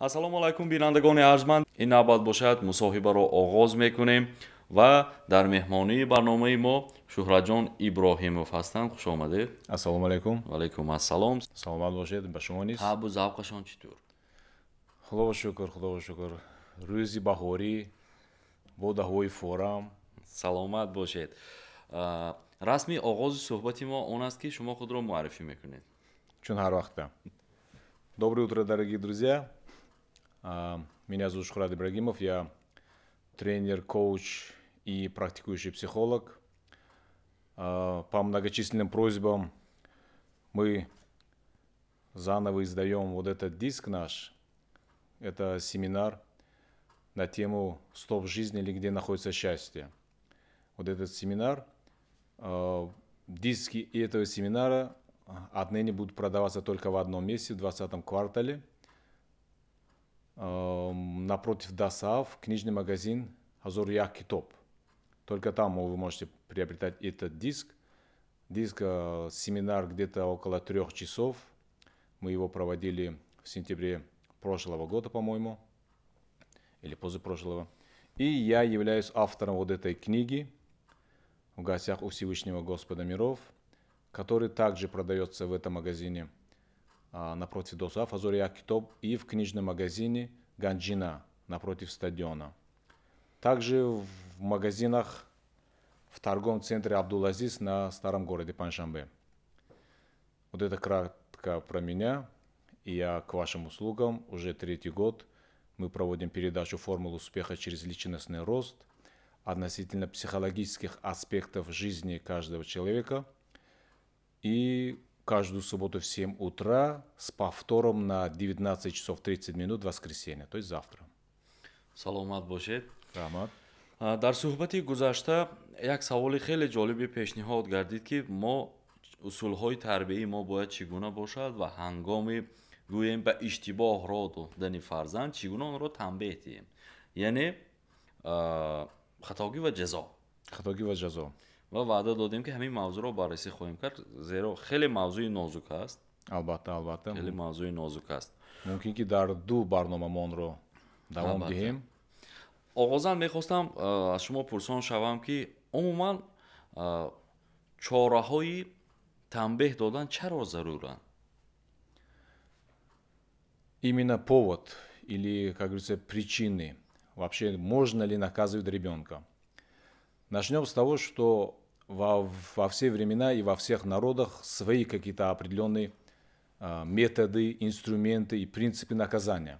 ассалому алайкум бинандагони арҷманд ин навбат бошад мусоҳибаро оғоз мекунем ва дар меҳмонии барномаи мо шӯҳратҷон иброҳимов ҳастанд хушомадед ассалому алайкум валайкум ассалом саломат бошед ба шумо низ табу завқашон чӣ тӯр худоо шукр худоо шукр рӯзи баҳорӣ бо даҳвои форам саломат бошед расми оғози суҳбати мо он аст ки шумо худро муаррифӣ мекунед чун ҳар вақта доброе утро дорогие друзья А, меня зовут Шухрат Ибрагимов, я тренер, коуч и практикующий психолог. А, по многочисленным просьбам мы заново издаем вот этот диск наш. Это семинар на тему «Стоп жизни или где находится счастье». Вот этот семинар, а, диски этого семинара отныне будут продаваться только в одном месте, в 20 квартале – напротив Дасав книжный магазин Азор Яхки Топ. Только там вы можете приобретать этот диск. Диск, а, семинар где-то около трех часов. Мы его проводили в сентябре прошлого года, по-моему, или позапрошлого. И я являюсь автором вот этой книги «В гостях у Всевышнего Господа миров», который также продается в этом магазине – а, напротив Досуав Азори Акитоп и в книжном магазине Ганджина напротив стадиона. Также в магазинах в торговом центре Абдулазис на старом городе Паншамбе. Вот это кратко про меня. И я к вашим услугам. Уже третий год мы проводим передачу «Формулы успеха через личностный рост» относительно психологических аспектов жизни каждого человека. И каждую субботу в 7 утра с повтором на 19 часов 30 минут воскресенье, то есть завтра. Саломат бошед. Рамат. Дар сухбати гузашта, як саволи хеле джолиби пешниход гардит ки мо усулхой тарбии мо бояд чигуна бошад ва хангоми гуем ба иштибоҳ ро додани фарзанд чӣ гуна онро танбеҳ диҳем яъне хатогӣ ва ҷазо хатогӣ ва ҷазо ва ваъда додем ки ҳамин мавзӯро баррасӣ хоҳем кард зеро хеле мавзӯи нозук аст албатта албатта хеле мавзӯи нозук аст мумкин ки дар ду барномамонро давом диҳем оғозан мехостам аз шумо пурсон шавам ки умуман чораҳои танбеҳ додан чаро заруранд именно повод или как говорится причины вообще можно ли наказывать ребенка Начнем с того, что во, во все времена и во всех народах свои какие-то определенные э, методы, инструменты и принципы наказания.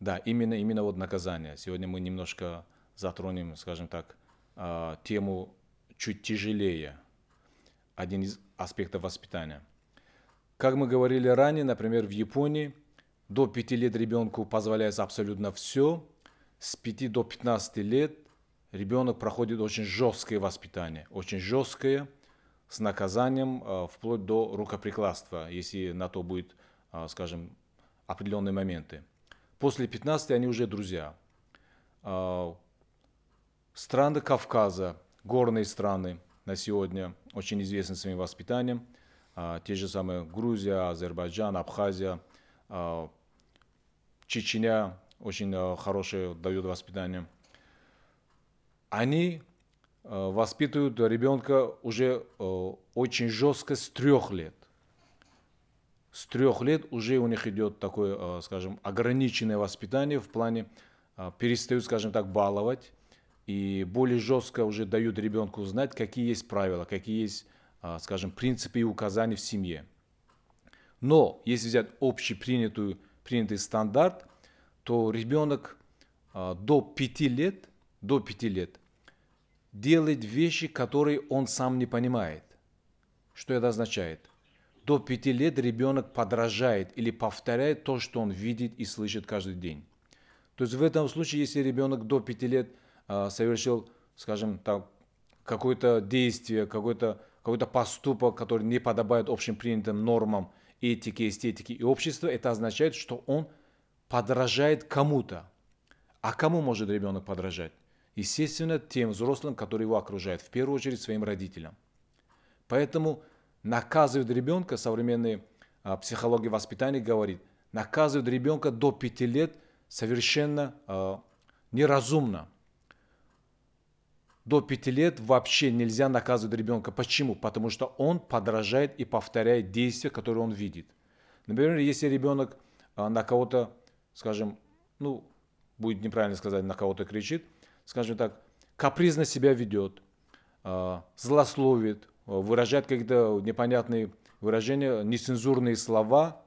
Да, именно, именно вот наказание. Сегодня мы немножко затронем, скажем так, э, тему чуть тяжелее. Один из аспектов воспитания. Как мы говорили ранее, например, в Японии до 5 лет ребенку позволяется абсолютно все. С 5 до 15 лет – ребенок проходит очень жесткое воспитание, очень жесткое, с наказанием э, вплоть до рукоприкладства, если на то будет, э, скажем, определенные моменты. После 15 они уже друзья. Э, страны Кавказа, горные страны на сегодня очень известны своим воспитанием. Те же самые Грузия, Азербайджан, Абхазия, Чечня очень хорошее дают воспитание – они э, воспитывают ребенка уже э, очень жестко с трех лет. С трех лет уже у них идет такое, э, скажем, ограниченное воспитание в плане перестают, скажем так, баловать и более жестко уже дают ребенку знать, какие есть правила, какие есть, скажем, принципы и указания в семье. Но если взять общепринятую принятый стандарт, то ребенок до пяти лет – до пяти лет, делает вещи, которые он сам не понимает. Что это означает? До пяти лет ребенок подражает или повторяет то, что он видит и слышит каждый день. То есть в этом случае, если ребенок до пяти лет а, совершил, скажем так, какое-то действие, какой-то какой-то поступок, который не подобает общепринятым нормам этики, эстетики и общества, это означает, что он подражает кому-то. А кому может ребенок подражать? естественно, тем взрослым, которые его окружают, в первую очередь своим родителям. Поэтому наказывают ребенка, современные а, психологи воспитания говорит, наказывают ребенка до 5 лет совершенно а, неразумно. До 5 лет вообще нельзя наказывать ребенка. Почему? Потому что он подражает и повторяет действия, которые он видит. Например, если ребенок а, на кого-то, скажем, ну, будет неправильно сказать, на кого-то кричит – скажем так, капризно себя ведет, а, злословит, а, выражает какие-то непонятные выражения, нецензурные слова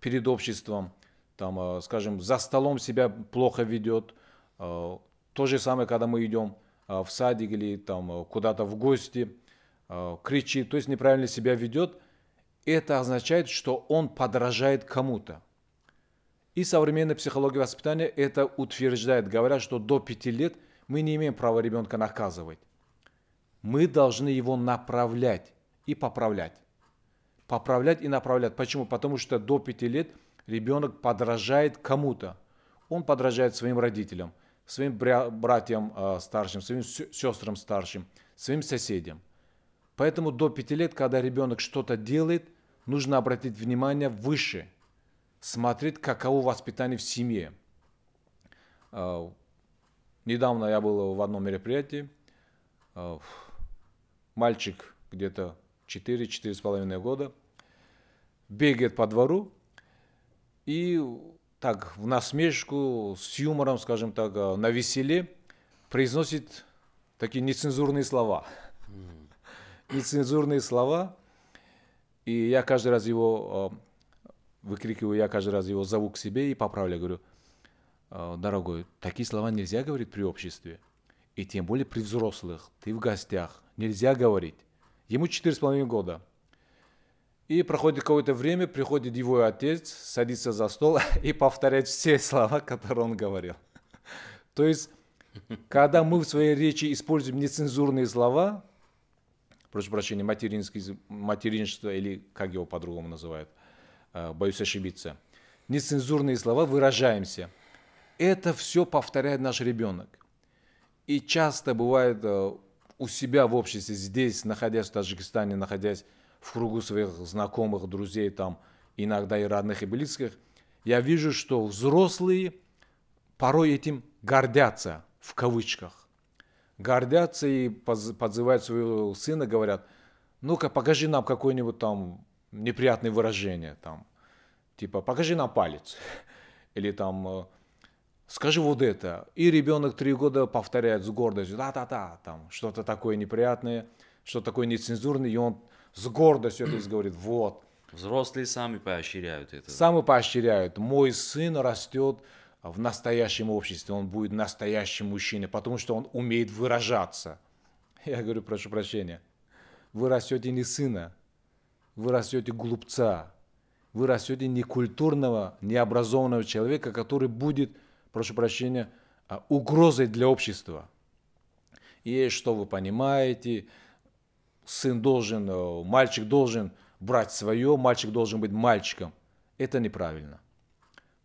перед обществом, там, а, скажем, за столом себя плохо ведет. То же самое, когда мы идем в садик или там куда-то в гости, кричит, то есть неправильно себя ведет, это означает, что он подражает кому-то. И современная психология воспитания это утверждает, говоря, что до 5 лет мы не имеем права ребенка наказывать. Мы должны его направлять и поправлять. Поправлять и направлять. Почему? Потому что до 5 лет ребенок подражает кому-то. Он подражает своим родителям, своим братьям э, старшим, своим сестрам старшим, своим соседям. Поэтому до 5 лет, когда ребенок что-то делает, нужно обратить внимание выше – смотреть, каково воспитание в семье. А, недавно я был в одном мероприятии. А, мальчик где-то 4-4,5 года бегает по двору и так в насмешку, с юмором, скажем так, а, на веселе произносит такие нецензурные слова. Mm. Нецензурные слова. И я каждый раз его выкрикиваю, я каждый раз его зову к себе и поправляю, говорю, «Э, дорогой, такие слова нельзя говорить при обществе. И тем более при взрослых. Ты в гостях. Нельзя говорить. Ему четыре с половиной года. И проходит какое-то время, приходит его отец, садится за стол и повторяет все слова, которые он говорил. То есть, когда мы в своей речи используем нецензурные слова, прошу прощения, материнское материнство или как его по-другому называют – Э, боюсь ошибиться. Нецензурные слова выражаемся. Это все повторяет наш ребенок. И часто бывает э, у себя в обществе, здесь, находясь в Таджикистане, находясь в кругу своих знакомых, друзей, там, иногда и родных, и близких, я вижу, что взрослые порой этим гордятся, в кавычках. Гордятся и подзывают своего сына, говорят, ну-ка покажи нам какой-нибудь там неприятные выражения, там, типа «покажи на палец», или там э, «скажи вот это», и ребенок три года повторяет с гордостью «да-да-да», там, что-то такое неприятное, что-то такое нецензурное, и он с гордостью это говорит «вот». Взрослые сами поощряют это. Сами поощряют. Мой сын растет в настоящем обществе, он будет настоящим мужчиной, потому что он умеет выражаться. Я говорю, прошу прощения, вы растете не сына, вы растете глупца, вы растете некультурного, необразованного человека, который будет, прошу прощения, а, угрозой для общества. И что вы понимаете, сын должен, э, мальчик должен брать свое, мальчик должен быть мальчиком. Это неправильно.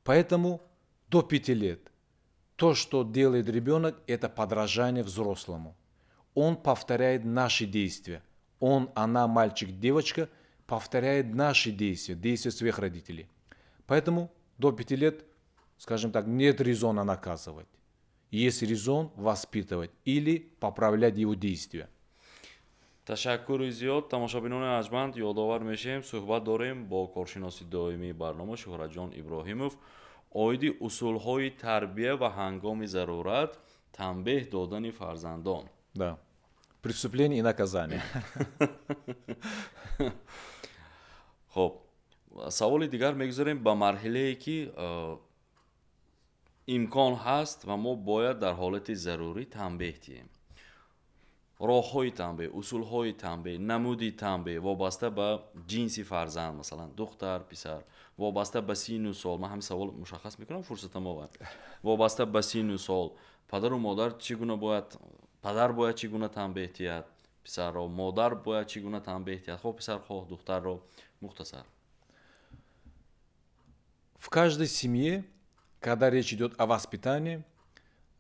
Поэтому до пяти лет то, что делает ребенок, это подражание взрослому. Он повторяет наши действия. Он, она, мальчик, девочка – повторяет наши действия, действия своих родителей. Поэтому до пяти лет, скажем так, нет резона наказывать. Есть резон воспитывать или поправлять его действия. ташаккури зиёд тамошобинони арҷманд ёдовар мешем суҳбат дорем бо коршиноси доимии барнома шӯҳратҷон иброҳимов оиди усулҳои тарбия ва ҳангоми зарурат танбеҳ додани фарзандон да преступление и наказание хоп саволи дигар мегузорем ба марҳилае ки имкон ҳаст ва мо бояд дар ҳолати зарурӣ танбеҳ диҳем роҳҳои танбеҳ усулҳои танбеҳ намуди танбеҳ вобаста ба ҷинси фарзанд масалан духтар писар вобаста ба сину сол ман ҳамин савол мушаххас мекунам фурсатам овад вобаста ба сину сол падару модар чӣ гуна бояд падар бояд чӣ гуна танбеҳ диҳад писарро модар бояд чӣ гуна танбеҳ диҳад хоҳ писар хоҳ духтарро мухтасар в каждой семье когда речь идет о воспитании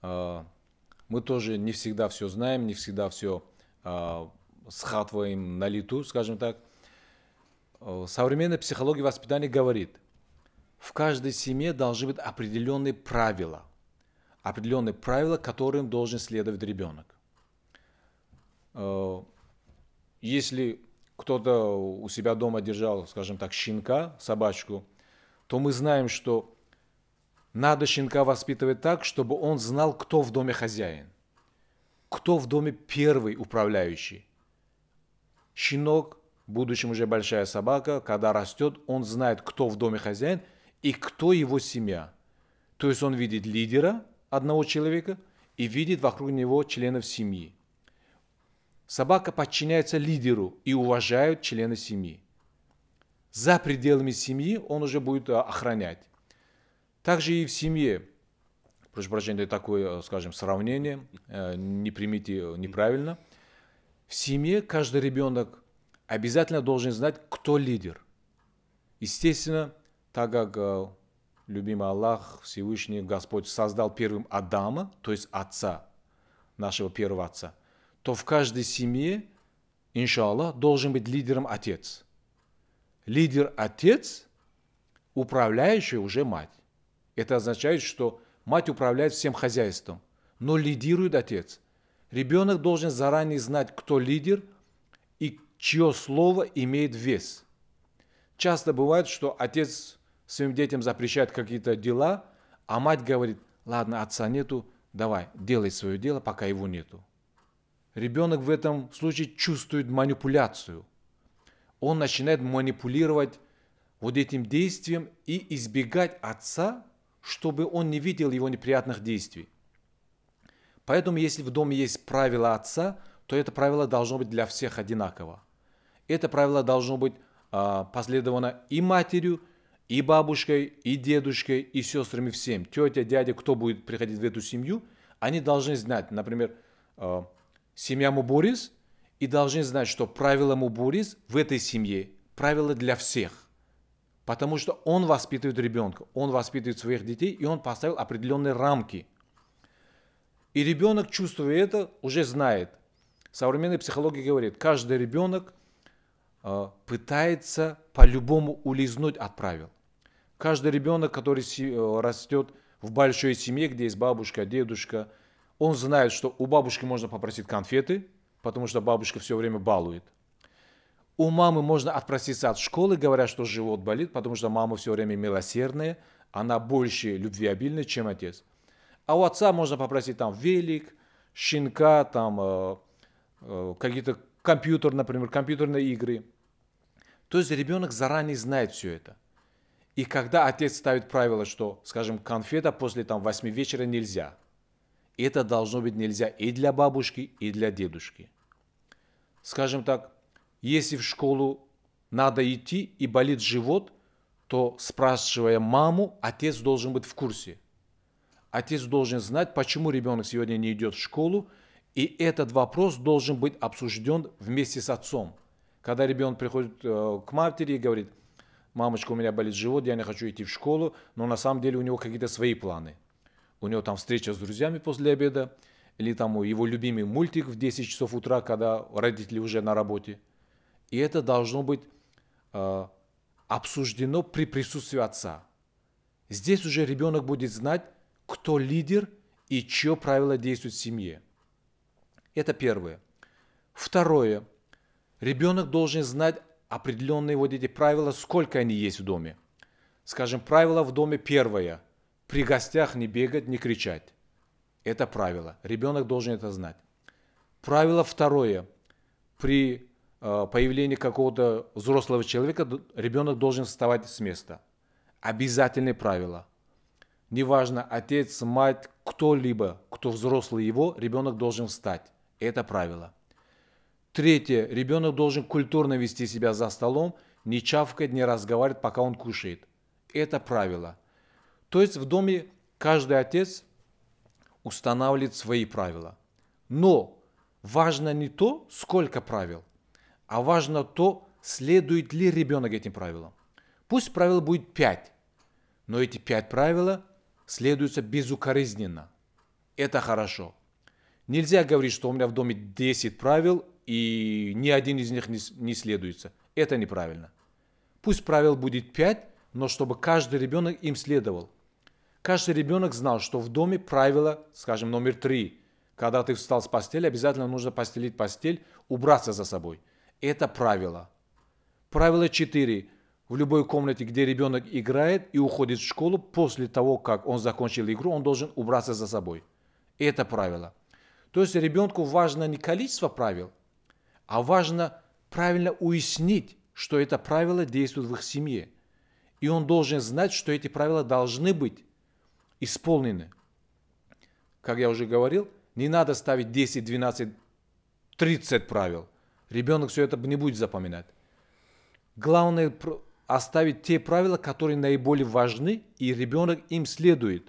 э, мы тоже не всегда все знаем не всегда все э, схватываем на лету скажем так э, современная психология воспитания говорит в каждой семье должны быть определенные правила определенные правила, которым должен следовать ребенок. Э, если кто-то у себя дома держал, скажем так, щенка, собачку, то мы знаем, что надо щенка воспитывать так, чтобы он знал, кто в доме хозяин, кто в доме первый управляющий. Щенок, будущем уже большая собака, когда растет, он знает, кто в доме хозяин и кто его семья. То есть он видит лидера одного человека и видит вокруг него членов семьи. Собака подчиняется лидеру и уважают члены семьи. За пределами семьи он уже будет а, охранять. Также и в семье. Прошу прощения, такое, э, скажем, сравнение, э, не примите неправильно. В семье каждый ребенок обязательно должен знать, кто лидер. Естественно, так как э, любимый Аллах, Всевышний Господь создал первым Адама, то есть отца, нашего первого отца – то в каждой семье, иншаллах, должен быть лидером отец. Лидер отец, управляющий уже мать. Это означает, что мать управляет всем хозяйством, но лидирует отец. Ребенок должен заранее знать, кто лидер и чье слово имеет вес. Часто бывает, что отец своим детям запрещает какие-то дела, а мать говорит, ладно, отца нету, давай, делай свое дело, пока его нету ребенок в этом случае чувствует манипуляцию. Он начинает манипулировать вот этим действием и избегать отца, чтобы он не видел его неприятных действий. Поэтому, если в доме есть правило отца, то это правило должно быть для всех одинаково. Это правило должно быть а, последовано и матерью, и бабушкой, и дедушкой, и сестрами всем. Тетя, дядя, кто будет приходить в эту семью, они должны знать, например, а, семья Мубурис и должны знать, что правила Мубурис в этой семье – правила для всех. Потому что он воспитывает ребенка, он воспитывает своих детей, и он поставил определенные рамки. И ребенок, чувствуя это, уже знает. Современная психология говорит, каждый ребенок э, пытается по-любому улизнуть от правил. Каждый ребенок, который э, растет в большой семье, где есть бабушка, дедушка – он знает, что у бабушки можно попросить конфеты, потому что бабушка все время балует. У мамы можно отпроситься от школы, говоря, что живот болит, потому что мама все время милосердная, она больше любвеобильна, чем отец. А у отца можно попросить там велик, щенка, там э, э, какие-то компьютер, например, компьютерные игры. То есть ребенок заранее знает все это. И когда отец ставит правило, что, скажем, конфета после там восьми вечера нельзя, это должно быть нельзя и для бабушки, и для дедушки. Скажем так, если в школу надо идти и болит живот, то спрашивая маму, отец должен быть в курсе. Отец должен знать, почему ребенок сегодня не идет в школу, и этот вопрос должен быть обсужден вместе с отцом. Когда ребенок приходит э, к матери и говорит, мамочка, у меня болит живот, я не хочу идти в школу, но на самом деле у него какие-то свои планы – у него там встреча с друзьями после обеда, или там его любимый мультик в 10 часов утра, когда родители уже на работе. И это должно быть э, обсуждено при присутствии отца. Здесь уже ребенок будет знать, кто лидер и чье правило действует в семье. Это первое. Второе. Ребенок должен знать определенные вот эти правила, сколько они есть в доме. Скажем, правило в доме первое при гостях не бегать, не кричать. Это правило. Ребенок должен это знать. Правило второе. При э, появлении какого-то взрослого человека ребенок должен вставать с места. Обязательное правило. Неважно, отец, мать, кто-либо, кто взрослый его, ребенок должен встать. Это правило. Третье. Ребенок должен культурно вести себя за столом, не чавкать, не разговаривать, пока он кушает. Это правило – то есть в доме каждый отец устанавливает свои правила. Но важно не то, сколько правил, а важно то, следует ли ребенок этим правилам. Пусть правил будет пять, но эти пять правил следуются безукоризненно. Это хорошо. Нельзя говорить, что у меня в доме 10 правил, и ни один из них не, не следуется. Это неправильно. Пусть правил будет 5, но чтобы каждый ребенок им следовал. Каждый ребенок знал, что в доме правило, скажем, номер три. Когда ты встал с постели, обязательно нужно постелить постель, убраться за собой. Это правило. Правило четыре: В любой комнате, где ребенок играет и уходит в школу, после того, как он закончил игру, он должен убраться за собой. Это правило. То есть ребенку важно не количество правил, а важно правильно уяснить, что это правило действует в их семье – и он должен знать, что эти правила должны быть исполнены. Как я уже говорил, не надо ставить 10, 12, 30 правил. Ребенок все это не будет запоминать. Главное оставить те правила, которые наиболее важны, и ребенок им следует.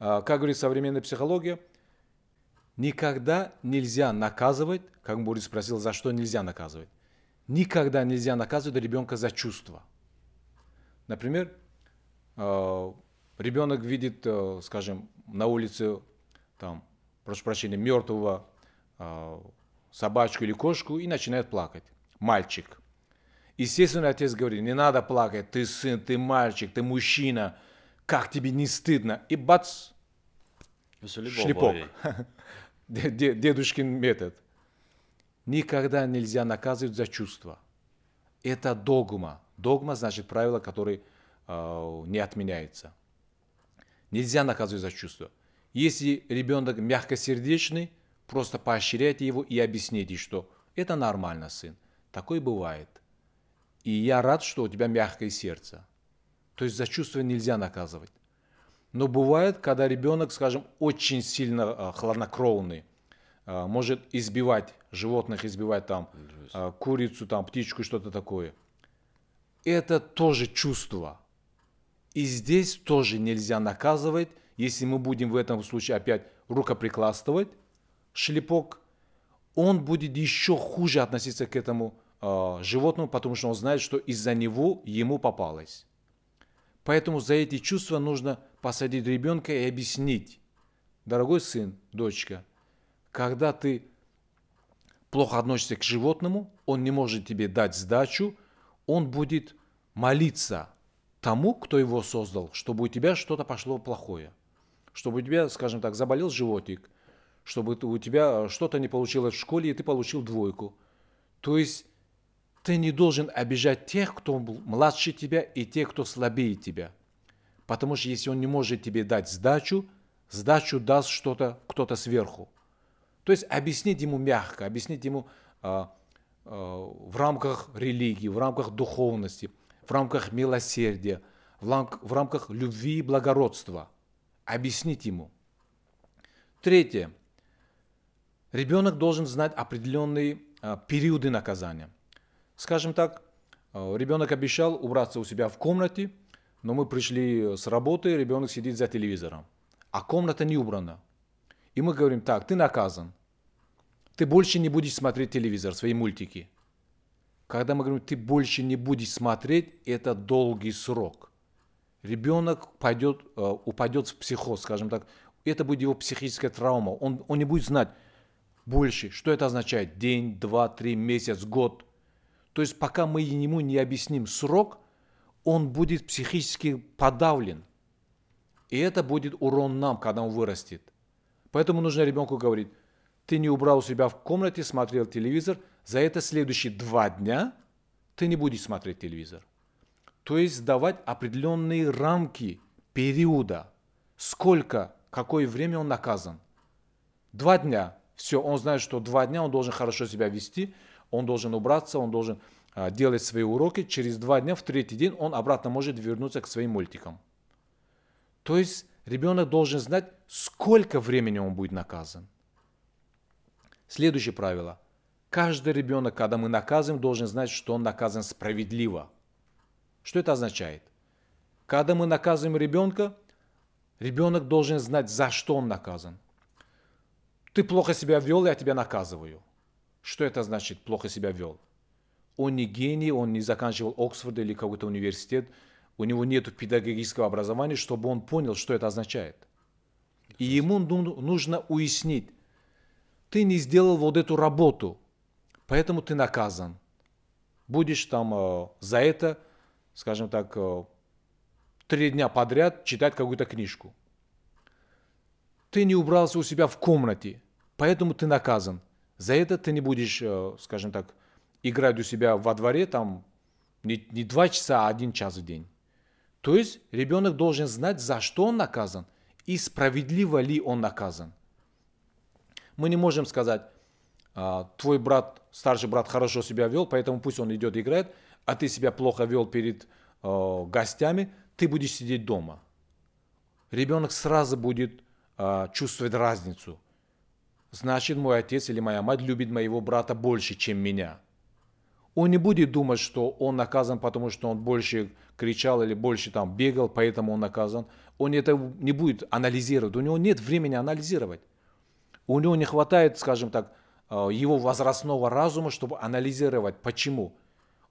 А, как говорит современная психология, никогда нельзя наказывать, как Борис спросил, за что нельзя наказывать. Никогда нельзя наказывать ребенка за чувства – Например, э, ребенок видит, э, скажем, на улице, там, прошу прощения, мертвого э, собачку или кошку и начинает плакать. Мальчик. Естественно, отец говорит, не надо плакать, ты сын, ты мальчик, ты мужчина, как тебе не стыдно? И бац, шлепок. Дедушкин метод. Никогда нельзя наказывать за чувства. Это догма. Догма значит правило, которое а, не отменяется. Нельзя наказывать за чувство. Если ребенок мягкосердечный, просто поощряйте его и объясните, что это нормально, сын. Такое бывает. И я рад, что у тебя мягкое сердце. То есть за чувство нельзя наказывать. Но бывает, когда ребенок, скажем, очень сильно а, хладнокровный, а, может избивать животных, избивать там курицу, там птичку, что-то такое – это тоже чувство. И здесь тоже нельзя наказывать, если мы будем в этом случае опять рукоприкладствовать, шлепок, он будет еще хуже относиться к этому э, животному, потому что он знает, что из-за него ему попалось. Поэтому за эти чувства нужно посадить ребенка и объяснить. Дорогой сын, дочка, когда ты плохо относишься к животному, он не может тебе дать сдачу, он будет молиться тому, кто его создал, чтобы у тебя что-то пошло плохое, чтобы у тебя, скажем так, заболел животик, чтобы у тебя что-то не получилось в школе, и ты получил двойку. То есть ты не должен обижать тех, кто младше тебя, и тех, кто слабее тебя. Потому что если он не может тебе дать сдачу, сдачу даст что-то кто-то сверху. То есть объяснить ему мягко, объяснить ему, а, Э, в рамках религии, в рамках духовности, в рамках милосердия, в, рамках любви и благородства. Объяснить ему. Третье. Ребенок должен знать определенные э, периоды наказания. Скажем так, э, ребенок обещал убраться у себя в комнате, но мы пришли с работы, ребенок сидит за телевизором, а комната не убрана. И мы говорим, так, ты наказан. Ты больше не будешь смотреть телевизор, свои мультики. Когда мы говорим, ты больше не будешь смотреть, это долгий срок. Ребенок пойдет, э, упадет в психоз, скажем так. Это будет его психическая травма. Он, он не будет знать больше, что это означает. День, два, три, месяц, год. То есть пока мы ему не объясним срок, он будет психически подавлен. И это будет урон нам, когда он вырастет. Поэтому нужно ребенку говорить – ты не убрал у себя в комнате, смотрел телевизор, за это следующие два дня ты не будешь смотреть телевизор. То есть давать определенные рамки периода, сколько, какое время он наказан. Два дня. Все, он знает, что два дня он должен хорошо себя вести, он должен убраться, он должен а, делать свои уроки. Через два дня, в третий день, он обратно может вернуться к своим мультикам. То есть ребенок должен знать, сколько времени он будет наказан. Следующее правило. Каждый ребенок, когда мы наказываем, должен знать, что он наказан справедливо. Что это означает? Когда мы наказываем ребенка, ребенок должен знать, за что он наказан. Ты плохо себя вел, я тебя наказываю. Что это значит плохо себя вел? Он не гений, он не заканчивал Оксфорд или какой-то университет, у него нет педагогического образования, чтобы он понял, что это означает. И ему нужно уяснить, ты не сделал вот эту работу, поэтому ты наказан. Будешь там э, за это, скажем так, э, три дня подряд читать какую-то книжку. Ты не убрался у себя в комнате, поэтому ты наказан. За это ты не будешь, э, скажем так, играть у себя во дворе там не, не два часа, а один час в день. То есть ребенок должен знать, за что он наказан и справедливо ли он наказан – мы не можем сказать, «А, твой брат, старший брат хорошо себя вел, поэтому пусть он идет играет, а ты себя плохо вел перед а, гостями, ты будешь сидеть дома. Ребенок сразу будет а, чувствовать разницу. Значит, мой отец или моя мать любит моего брата больше, чем меня. Он не будет думать, что он наказан, потому что он больше кричал или больше там бегал, поэтому он наказан. Он это не будет анализировать. У него нет времени анализировать. У него не хватает, скажем так, э, его возрастного разума, чтобы анализировать, почему.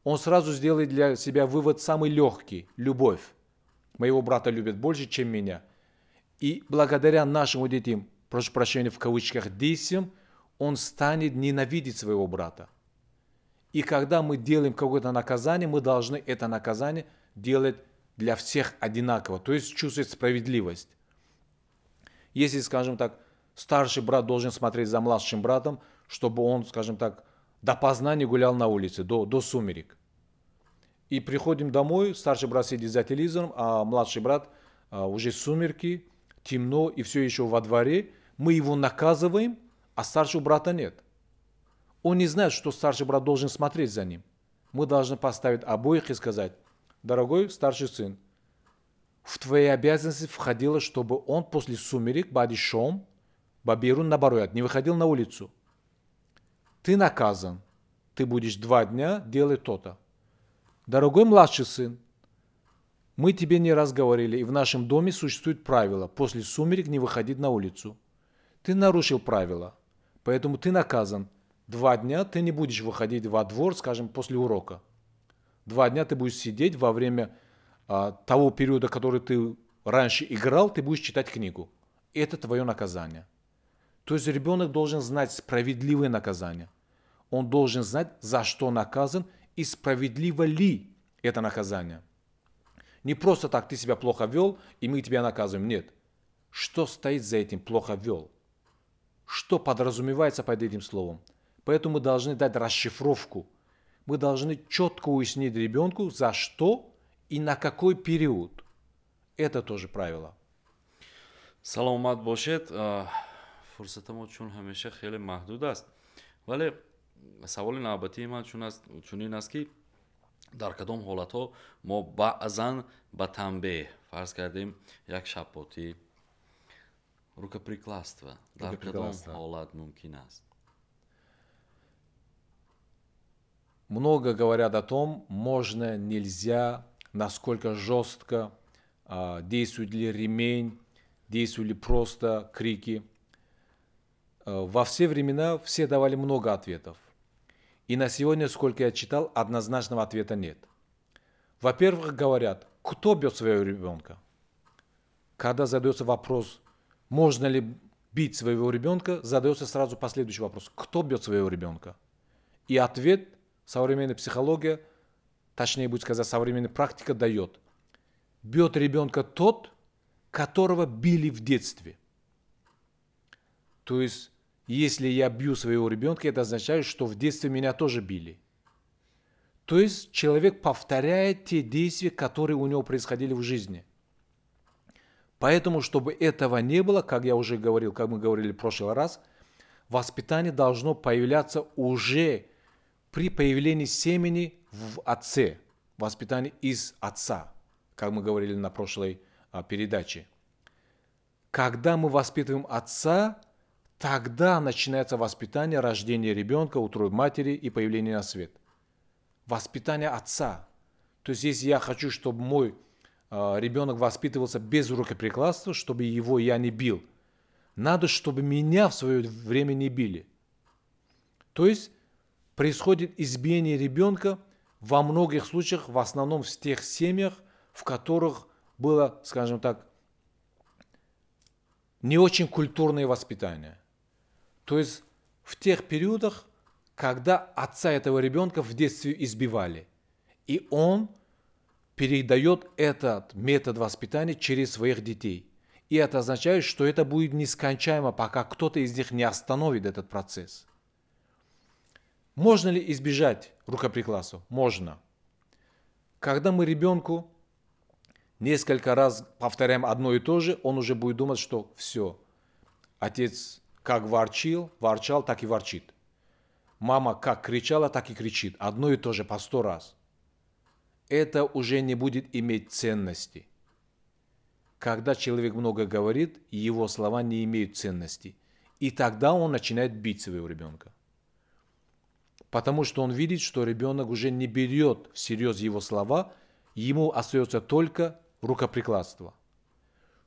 Он сразу сделает для себя вывод самый легкий – любовь. Моего брата любят больше, чем меня. И благодаря нашим детям, прошу прощения в кавычках, действиям, он станет ненавидеть своего брата. И когда мы делаем какое-то наказание, мы должны это наказание делать для всех одинаково, то есть чувствовать справедливость. Если, скажем так, старший брат должен смотреть за младшим братом, чтобы он, скажем так, допоздна не гулял на улице, до, до сумерек. И приходим домой, старший брат сидит за телевизором, а младший брат а, уже сумерки, темно и все еще во дворе. Мы его наказываем, а старшего брата нет. Он не знает, что старший брат должен смотреть за ним. Мы должны поставить обоих и сказать, дорогой старший сын, в твои обязанности входило, чтобы он после сумерек, бадишом, Бабирун, наоборот, не выходил на улицу. Ты наказан. Ты будешь два дня делать то-то. Дорогой младший сын, мы тебе не раз говорили, и в нашем доме существует правило после сумерек не выходить на улицу. Ты нарушил правило, поэтому ты наказан. Два дня ты не будешь выходить во двор, скажем, после урока. Два дня ты будешь сидеть во время а, того периода, который ты раньше играл, ты будешь читать книгу. Это твое наказание. То есть ребенок должен знать справедливые наказания. Он должен знать, за что наказан и справедливо ли это наказание. Не просто так ты себя плохо вел, и мы тебя наказываем. Нет. Что стоит за этим плохо вел? Что подразумевается под этим словом? Поэтому мы должны дать расшифровку. Мы должны четко уяснить ребенку, за что и на какой период. Это тоже правило. Саламат Бошет, э, фурсати мо чун ҳамеша хеле маҳдуд аст вале саволи навбатии ман чунин аст ки дар кадом ҳолатҳо мо баъзан ба танбеҳ фарз кардем як шаботӣ рукоприкластва дар кадом ҳолат мумкин аст много говорят о том можно нельзя насколько жестко действует ли ремень действует ли просто крики Э, во все времена все давали много ответов. И на сегодня, сколько я читал, однозначного ответа нет. Во-первых, говорят, кто бьет своего ребенка? Когда задается вопрос, можно ли бить своего ребенка, задается сразу последующий вопрос, кто бьет своего ребенка? И ответ современная психология, точнее будет сказать, современная практика дает. Бьет ребенка тот, которого били в детстве. То есть если я бью своего ребенка, это означает, что в детстве меня тоже били. То есть человек повторяет те действия, которые у него происходили в жизни. Поэтому, чтобы этого не было, как я уже говорил, как мы говорили в прошлый раз, воспитание должно появляться уже при появлении семени в отце. Воспитание из отца, как мы говорили на прошлой а, передаче. Когда мы воспитываем отца, Тогда начинается воспитание, рождение ребенка, утробь матери и появление на свет. Воспитание отца. То есть, если я хочу, чтобы мой а, ребенок воспитывался без рукоприкладства, чтобы его я не бил, надо, чтобы меня в свое время не били. То есть, происходит избиение ребенка во многих случаях, в основном в тех семьях, в которых было, скажем так, не очень культурное воспитание – то есть в тех периодах, когда отца этого ребенка в детстве избивали. И он передает этот метод воспитания через своих детей. И это означает, что это будет нескончаемо, пока кто-то из них не остановит этот процесс. Можно ли избежать рукоприкладства? Можно. Когда мы ребенку несколько раз повторяем одно и то же, он уже будет думать, что все, отец как ворчил, ворчал, так и ворчит. Мама как кричала, так и кричит. Одно и то же по сто раз. Это уже не будет иметь ценности. Когда человек много говорит, его слова не имеют ценности. И тогда он начинает бить своего ребенка. Потому что он видит, что ребенок уже не берет всерьез его слова, ему остается только рукоприкладство –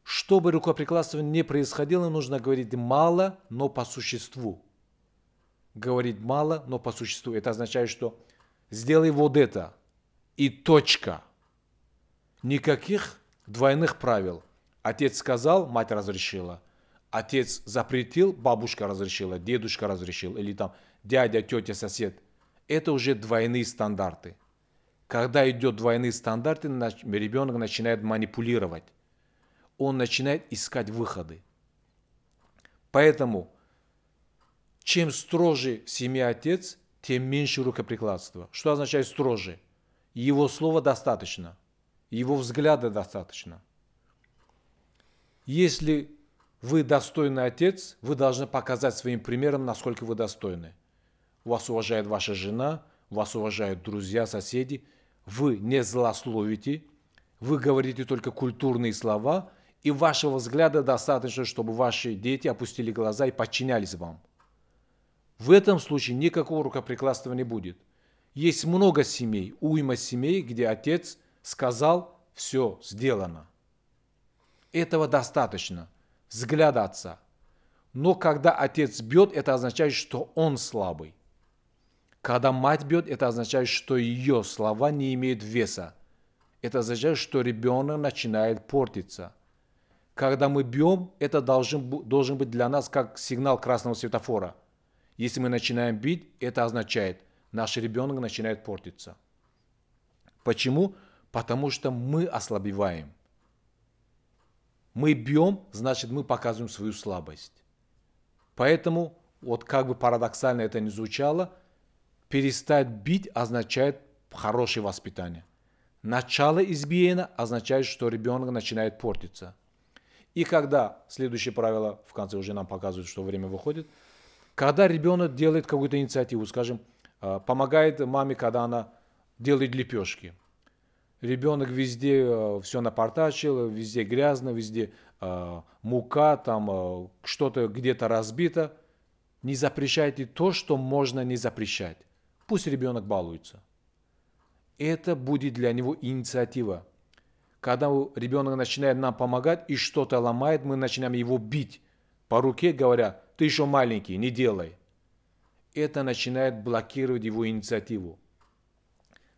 чтобы рукоприкладствование не происходило, нужно говорить мало, но по существу. Говорить мало, но по существу. Это означает, что сделай вот это и точка. Никаких двойных правил. Отец сказал, мать разрешила. Отец запретил, бабушка разрешила, дедушка разрешил, или там дядя, тетя, сосед. Это уже двойные стандарты. Когда идет двойные стандарты, ребенок начинает манипулировать он начинает искать выходы. Поэтому, чем строже в семье отец, тем меньше рукоприкладства. Что означает строже? Его слова достаточно, его взгляда достаточно. Если вы достойный отец, вы должны показать своим примером, насколько вы достойны. Вас уважает ваша жена, вас уважают друзья, соседи. Вы не злословите, вы говорите только культурные слова, и вашего взгляда достаточно, чтобы ваши дети опустили глаза и подчинялись вам. В этом случае никакого рукоприкладства не будет. Есть много семей, уйма семей, где отец сказал «все сделано». Этого достаточно, взгляда отца. Но когда отец бьет, это означает, что он слабый. Когда мать бьет, это означает, что ее слова не имеют веса. Это означает, что ребенок начинает портиться – когда мы бьем, это должен, должен быть для нас как сигнал красного светофора. Если мы начинаем бить, это означает, наш ребенок начинает портиться. Почему? Потому что мы ослабеваем. Мы бьем, значит мы показываем свою слабость. Поэтому, вот как бы парадоксально это ни звучало, перестать бить означает хорошее воспитание. Начало избиения означает, что ребенок начинает портиться – и когда, следующее правило, в конце уже нам показывают, что время выходит, когда ребенок делает какую-то инициативу, скажем, а, помогает маме, когда она делает лепешки. Ребенок везде а, все напортачил, везде грязно, везде а, мука, там что-то где-то разбито. Не запрещайте то, что можно не запрещать. Пусть ребенок балуется. Это будет для него инициатива. Когда ребенок начинает нам помогать и что-то ломает, мы начинаем его бить по руке, говоря, ты еще маленький, не делай. Это начинает блокировать его инициативу.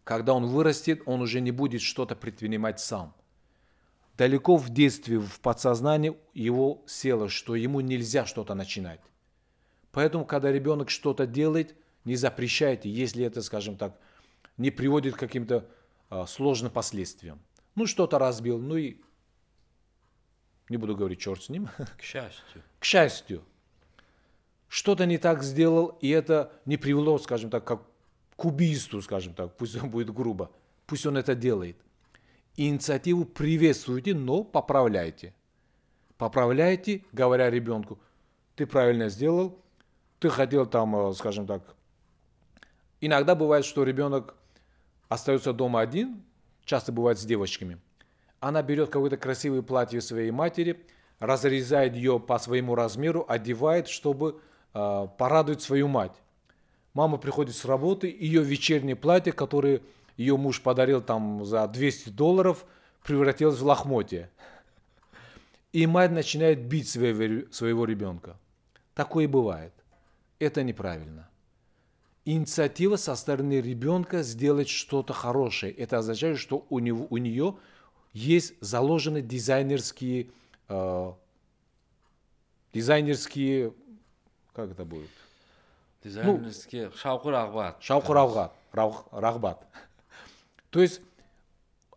Когда он вырастет, он уже не будет что-то предпринимать сам. Далеко в детстве, в подсознании его село, что ему нельзя что-то начинать. Поэтому, когда ребенок что-то делает, не запрещайте, если это, скажем так, не приводит к каким-то а, сложным последствиям. Ну, что-то разбил, ну и... Не буду говорить, черт с ним. К счастью. К счастью. Что-то не так сделал, и это не привело, скажем так, как к убийству, скажем так, пусть он будет грубо. Пусть он это делает. Инициативу приветствуйте, но поправляйте. Поправляйте, говоря ребенку, ты правильно сделал, ты хотел там, э, скажем так, Иногда бывает, что ребенок остается дома один, часто бывает с девочками. Она берет какое-то красивое платье своей матери, разрезает ее по своему размеру, одевает, чтобы э, порадовать свою мать. Мама приходит с работы, ее вечернее платье, которое ее муж подарил там за 200 долларов, превратилось в лохмотье. И мать начинает бить своего, своего ребенка. Такое бывает. Это неправильно инициатива со стороны ребенка сделать что-то хорошее. Это означает, что у, него, у нее есть заложены дизайнерские, э, дизайнерские, как это будет? Дизайнерские, ну, шауку рахбат. Шауку рахбат, рахбат. То есть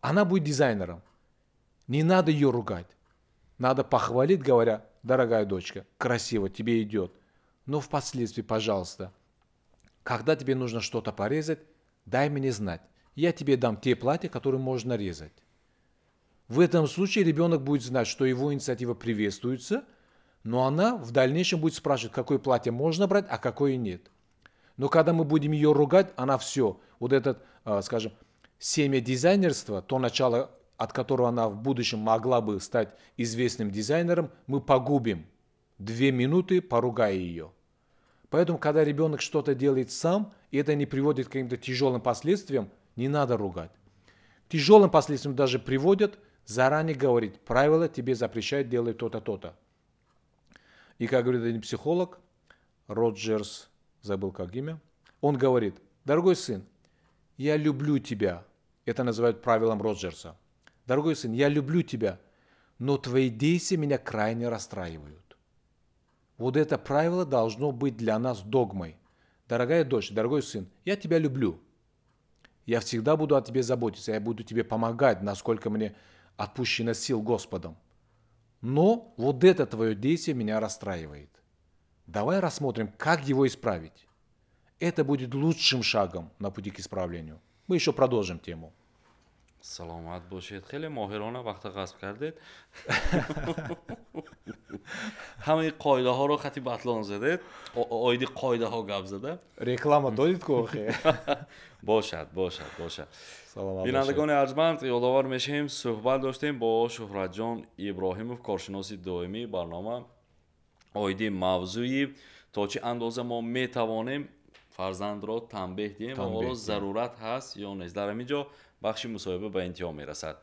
она будет дизайнером. Не надо ее ругать. Надо похвалить, говоря, дорогая дочка, красиво, тебе идет. Но впоследствии, пожалуйста, когда тебе нужно что-то порезать, дай мне знать. Я тебе дам те платья, которые можно резать. В этом случае ребенок будет знать, что его инициатива приветствуется, но она в дальнейшем будет спрашивать, какое платье можно брать, а какое нет. Но когда мы будем ее ругать, она все, вот этот, а, скажем, семя дизайнерства, то начало, от которого она в будущем могла бы стать известным дизайнером, мы погубим. Две минуты поругая ее. Поэтому, когда ребенок что-то делает сам, и это не приводит к каким-то тяжелым последствиям, не надо ругать. К тяжелым последствиям даже приводят заранее говорить, правило тебе запрещает делать то-то, то-то. И как говорит один психолог, Роджерс, забыл как имя, он говорит, дорогой сын, я люблю тебя. Это называют правилом Роджерса. Дорогой сын, я люблю тебя, но твои действия меня крайне расстраивают. Вот это правило должно быть для нас догмой. Дорогая дочь, дорогой сын, я тебя люблю. Я всегда буду о тебе заботиться, я буду тебе помогать, насколько мне отпущено сил Господом. Но вот это твое действие меня расстраивает. Давай рассмотрим, как его исправить. Это будет лучшим шагом на пути к исправлению. Мы еще продолжим тему. саломат бошед хеле моҳирона вақта ғасб кардед ҳамаи қоидаҳоро хати батлон задед оиди қоидаҳо гап зада реклама додед ку охе бошад бошад бошад бинандагони арҷманд ёдовар мешавем суҳбат доштем бо шӯҳратҷон иброҳимов коршиноси доимии барнома оиди мавзӯи то чи андоза мо метавонем фарзандро танбеҳ диҳем ва оро зарурат ҳаст ё нест дар ҳамин ҷо بخش مصاحبه به انتها می رسد